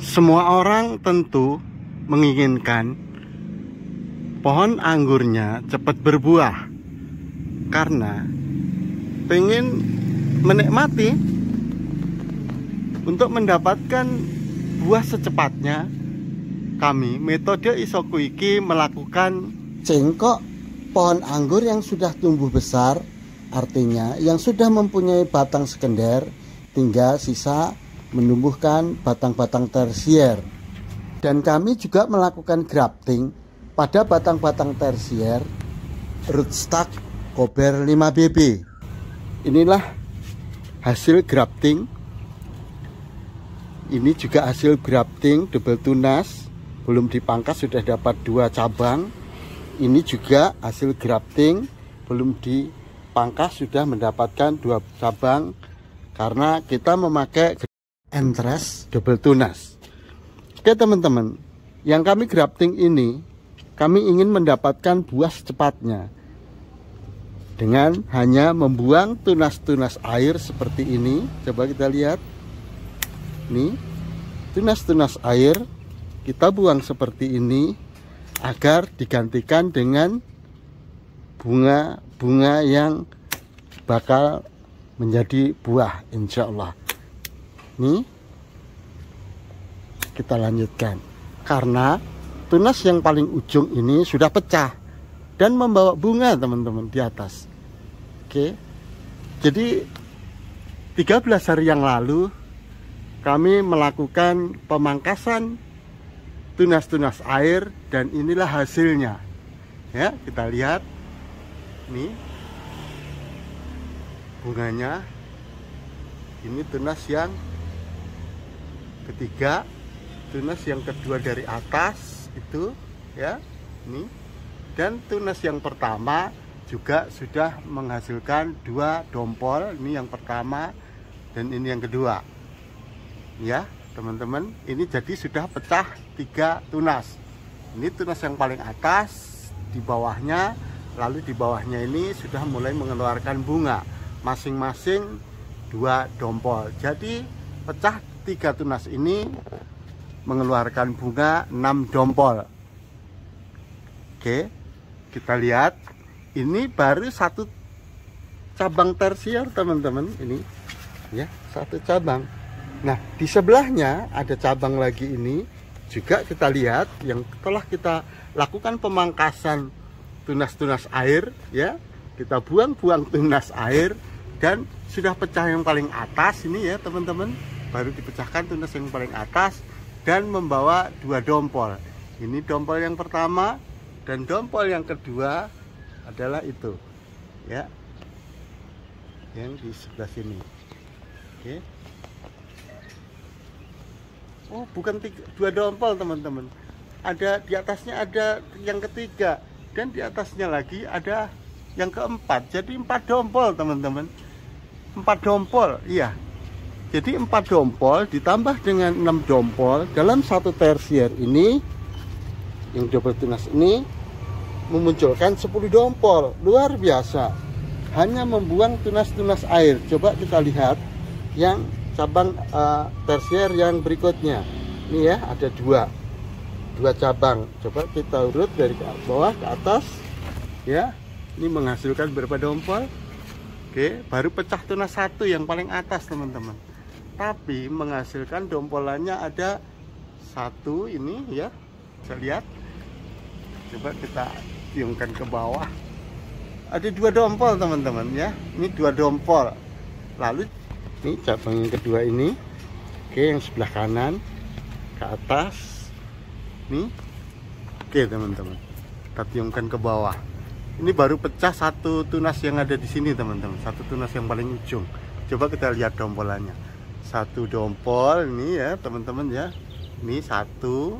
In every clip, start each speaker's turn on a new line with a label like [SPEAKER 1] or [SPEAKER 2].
[SPEAKER 1] semua orang tentu menginginkan pohon anggurnya cepat berbuah karena pengen menikmati untuk mendapatkan buah secepatnya kami metode isoku iki melakukan cengkok pohon anggur yang sudah tumbuh besar artinya yang sudah mempunyai batang sekunder, tinggal sisa menumbuhkan batang-batang tersier. Dan kami juga melakukan grafting pada batang-batang tersier rootstock kober 5BB. Inilah hasil grafting. Ini juga hasil grafting double tunas, belum dipangkas sudah dapat dua cabang. Ini juga hasil grafting belum dipangkas sudah mendapatkan dua cabang karena kita memakai entres double tunas oke teman-teman yang kami grafting ini kami ingin mendapatkan buah secepatnya dengan hanya membuang tunas-tunas air seperti ini coba kita lihat nih tunas-tunas air kita buang seperti ini agar digantikan dengan bunga-bunga yang bakal menjadi buah insya Allah ini kita lanjutkan karena tunas yang paling ujung ini sudah pecah dan membawa bunga teman-teman di atas oke jadi 13 hari yang lalu kami melakukan pemangkasan tunas-tunas air dan inilah hasilnya ya kita lihat ini bunganya ini tunas yang ketiga tunas yang kedua dari atas itu ya ini dan tunas yang pertama juga sudah menghasilkan dua dompol ini yang pertama dan ini yang kedua ya teman-teman ini jadi sudah pecah tiga tunas ini tunas yang paling atas di bawahnya lalu di bawahnya ini sudah mulai mengeluarkan bunga masing-masing dua dompol jadi pecah tiga tunas ini mengeluarkan bunga 6 dompol. Oke, kita lihat. Ini baru satu cabang tersier, teman-teman. Ini ya, satu cabang. Nah, di sebelahnya ada cabang lagi ini juga kita lihat yang telah kita lakukan pemangkasan tunas-tunas air ya. Kita buang-buang tunas air dan sudah pecah yang paling atas ini ya teman-teman baru dipecahkan tunas yang paling atas dan membawa dua dompol ini dompol yang pertama dan dompol yang kedua adalah itu ya yang di sebelah sini oke oh bukan tiga, dua dompol teman-teman ada di atasnya ada yang ketiga dan di atasnya lagi ada yang keempat jadi empat dompol teman-teman empat dompol iya jadi 4 dompol ditambah dengan 6 dompol dalam satu tersier ini yang double tunas ini memunculkan 10 dompol. Luar biasa. Hanya membuang tunas-tunas air. Coba kita lihat yang cabang uh, tersier yang berikutnya. Ini ya, ada dua. Dua cabang. Coba kita urut dari bawah ke atas. Ya, ini menghasilkan berapa dompol? Oke, baru pecah tunas satu yang paling atas teman-teman tapi menghasilkan dompolannya ada satu ini ya bisa lihat coba kita tiungkan ke bawah ada dua dompol teman-teman ya ini dua dompol lalu ini cabang yang kedua ini oke yang sebelah kanan ke atas ini oke teman-teman kita tiungkan ke bawah ini baru pecah satu tunas yang ada di sini teman-teman satu tunas yang paling ujung coba kita lihat dompolannya satu dompol ini ya teman-teman ya ini satu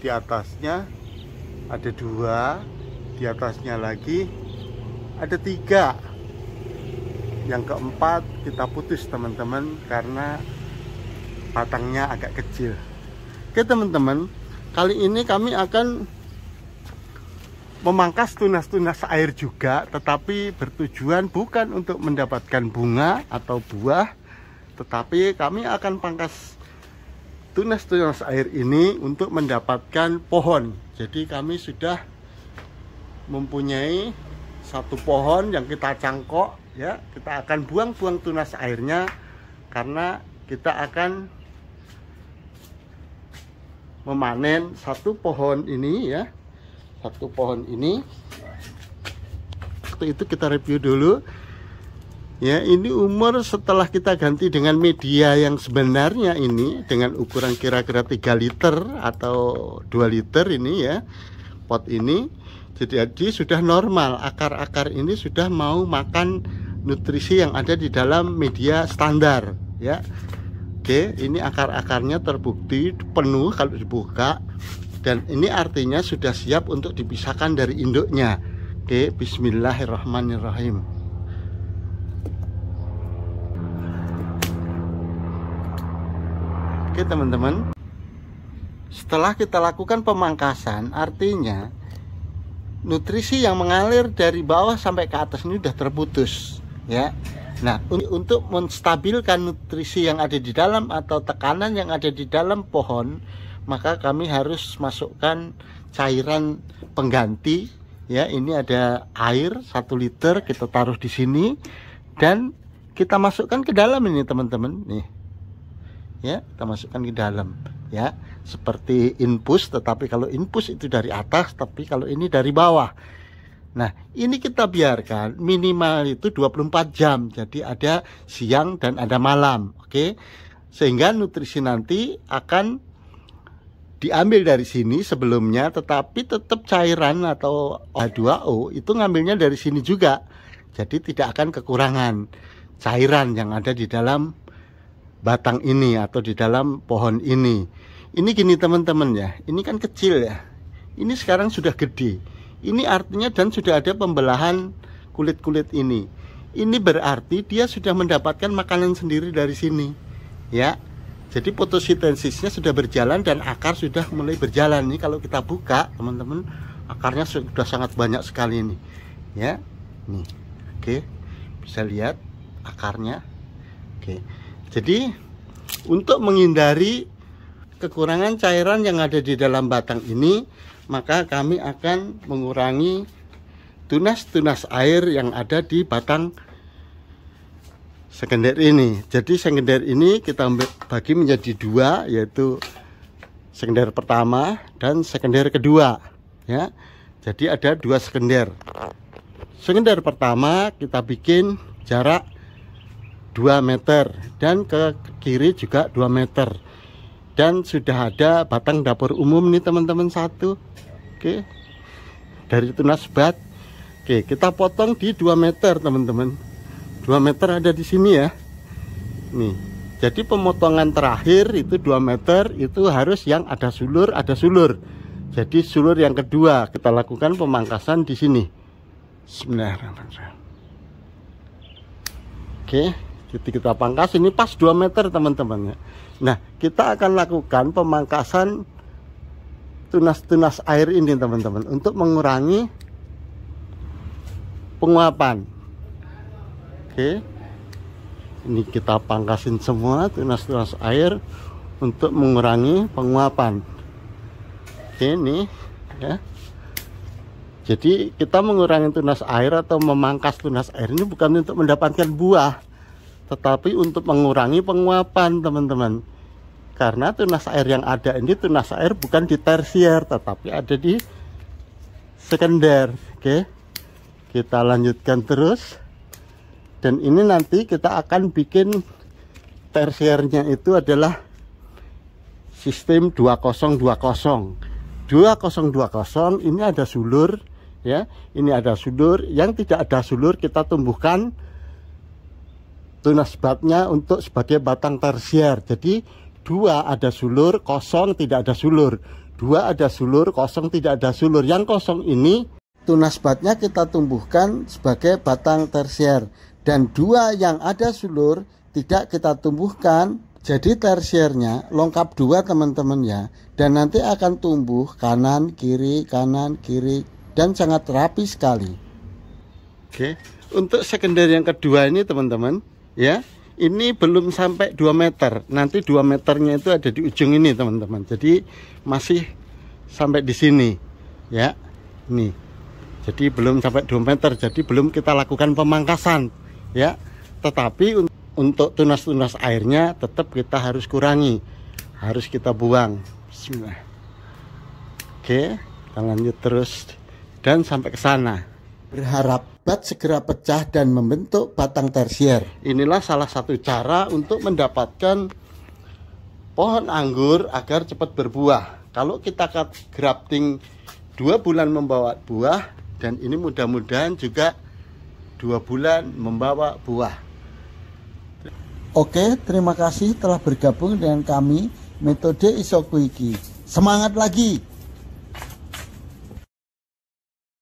[SPEAKER 1] di atasnya ada dua di atasnya lagi ada tiga yang keempat kita putus teman-teman karena batangnya agak kecil oke teman-teman kali ini kami akan memangkas tunas-tunas air juga tetapi bertujuan bukan untuk mendapatkan bunga atau buah tetapi kami akan pangkas tunas-tunas air ini untuk mendapatkan pohon jadi kami sudah mempunyai satu pohon yang kita cangkok ya kita akan buang-buang tunas airnya karena kita akan memanen satu pohon ini ya satu pohon ini waktu itu kita review dulu ya ini umur setelah kita ganti dengan media yang sebenarnya ini dengan ukuran kira-kira 3 liter atau 2 liter ini ya pot ini jadi sudah normal akar-akar ini sudah mau makan nutrisi yang ada di dalam media standar ya Oke ini akar-akarnya terbukti penuh kalau dibuka dan ini artinya sudah siap untuk dipisahkan dari induknya Oke Bismillahirrahmanirrahim teman-teman setelah kita lakukan pemangkasan artinya nutrisi yang mengalir dari bawah sampai ke atas ini sudah terputus ya nah untuk menstabilkan nutrisi yang ada di dalam atau tekanan yang ada di dalam pohon maka kami harus masukkan cairan pengganti ya ini ada air satu liter kita taruh di sini dan kita masukkan ke dalam ini teman-teman nih ya kita masukkan ke dalam ya seperti infus tetapi kalau infus itu dari atas tapi kalau ini dari bawah nah ini kita biarkan minimal itu 24 jam jadi ada siang dan ada malam oke okay? sehingga nutrisi nanti akan diambil dari sini sebelumnya tetapi tetap cairan atau H2O itu ngambilnya dari sini juga jadi tidak akan kekurangan cairan yang ada di dalam batang ini atau di dalam pohon ini ini gini teman-teman ya ini kan kecil ya ini sekarang sudah gede ini artinya dan sudah ada pembelahan kulit-kulit ini ini berarti dia sudah mendapatkan makanan sendiri dari sini ya jadi fotosintesisnya sudah berjalan dan akar sudah mulai berjalan nih kalau kita buka teman-teman akarnya sudah sangat banyak sekali ini ya nih oke bisa lihat akarnya oke jadi untuk menghindari kekurangan cairan yang ada di dalam batang ini, maka kami akan mengurangi tunas-tunas air yang ada di batang sekunder ini. Jadi sekunder ini kita bagi menjadi dua, yaitu sekunder pertama dan sekunder kedua. Ya, jadi ada dua sekunder. Sekunder pertama kita bikin jarak 2 meter dan ke kiri juga 2 meter dan sudah ada batang dapur umum nih teman-teman satu oke dari tunas bat oke kita potong di 2 meter teman-teman 2 meter ada di sini ya nih jadi pemotongan terakhir itu 2 meter itu harus yang ada sulur ada sulur jadi sulur yang kedua kita lakukan pemangkasan di sini sebenarnya oke jadi kita pangkas ini pas 2 meter teman-teman ya. Nah kita akan lakukan pemangkasan tunas-tunas air ini teman-teman untuk mengurangi penguapan. Oke, ini kita pangkasin semua tunas-tunas air untuk mengurangi penguapan. Oke ini ya. Jadi kita mengurangi tunas air atau memangkas tunas air ini bukan untuk mendapatkan buah, tetapi untuk mengurangi penguapan teman-teman karena tunas air yang ada ini tunas air bukan di tersier tetapi ada di sekunder oke kita lanjutkan terus dan ini nanti kita akan bikin tersiernya itu adalah sistem 2020 2020 ini ada sulur ya ini ada sulur yang tidak ada sulur kita tumbuhkan Tunas batnya untuk sebagai batang tersier. Jadi dua ada sulur kosong tidak ada sulur. Dua ada sulur kosong tidak ada sulur. Yang kosong ini tunas batnya kita tumbuhkan sebagai batang tersier. Dan dua yang ada sulur tidak kita tumbuhkan jadi tersiernya lengkap dua teman-teman ya dan nanti akan tumbuh kanan kiri kanan kiri dan sangat rapi sekali oke untuk sekunder yang kedua ini teman-teman ya ini belum sampai 2 meter nanti 2 meternya itu ada di ujung ini teman-teman jadi masih sampai di sini ya ini jadi belum sampai 2 meter jadi belum kita lakukan pemangkasan ya tetapi untuk tunas-tunas airnya tetap kita harus kurangi harus kita buang oke kita lanjut terus dan sampai ke sana berharap bat segera pecah dan membentuk batang tersier. Inilah salah satu cara untuk mendapatkan pohon anggur agar cepat berbuah. Kalau kita grafting dua bulan membawa buah dan ini mudah-mudahan juga dua bulan membawa buah. Oke, terima kasih telah bergabung dengan kami metode Isokuiki. Semangat lagi!